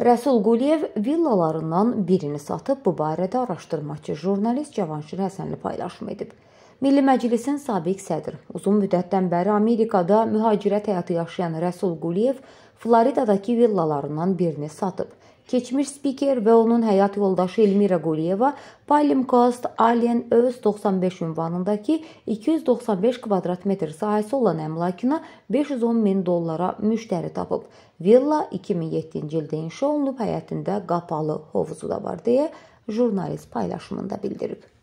Rəsul Quliyev villalarından birini satıb bu barədə araşdırmaçı jurnalist Cavanşir Həsənli paylaşım edib. Milli Məclisin sabiq sədr, uzun müddətdən bəri Amerikada mühacirət həyatı yaşayan Rəsul Quliyev Floridadakı villalarından birini satıb. Keçmiş spiker və onun həyat yoldaşı Elmira Quliyeva Palmcoast Alien öz 95 ünvanındakı 295 kvadrat metr sahəsi olan əmlakına 510 min dollara müştəri tapıb. Villa 2007-ci ildə inşa olunub, həyətində qapalı hovuzu da var deyə jurnalist paylaşımında bildirib.